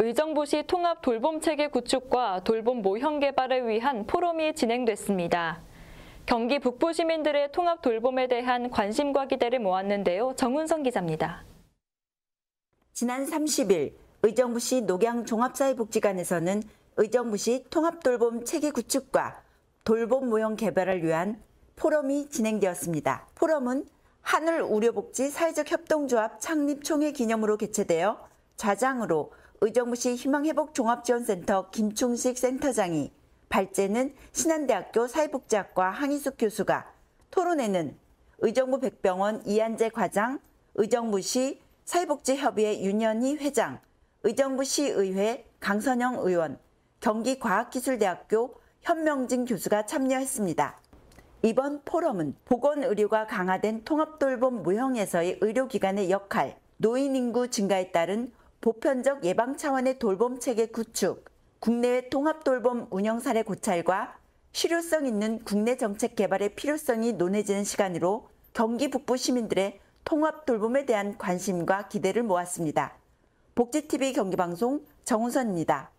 의정부시 통합 돌봄 체계 구축과 돌봄 모형 개발을 위한 포럼이 진행됐습니다. 경기 북부 시민들의 통합 돌봄에 대한 관심과 기대를 모았는데요. 정은성 기자입니다. 지난 30일 의정부시 녹양종합사회복지관에서는 의정부시 통합 돌봄 체계 구축과 돌봄 모형 개발을 위한 포럼이 진행되었습니다. 포럼은 한울 우려복지 사회적 협동조합 창립 총회 기념으로 개최되어 좌장으로 의정부시 희망회복 종합지원센터 김충식 센터장이 발제는 신한대학교 사회복지학과 한희숙 교수가 토론회는 의정부 백병원 이한재 과장, 의정부시 사회복지협의회 윤현희 회장, 의정부시의회 강선영 의원, 경기과학기술대학교 현명진 교수가 참여했습니다. 이번 포럼은 보건의료가 강화된 통합돌봄 무형에서의 의료기관의 역할, 노인 인구 증가에 따른 보편적 예방 차원의 돌봄 체계 구축, 국내외 통합 돌봄 운영 사례 고찰과 실효성 있는 국내 정책 개발의 필요성이 논해지는 시간으로 경기 북부 시민들의 통합 돌봄에 대한 관심과 기대를 모았습니다. 복지TV 경기방송 정우선입니다.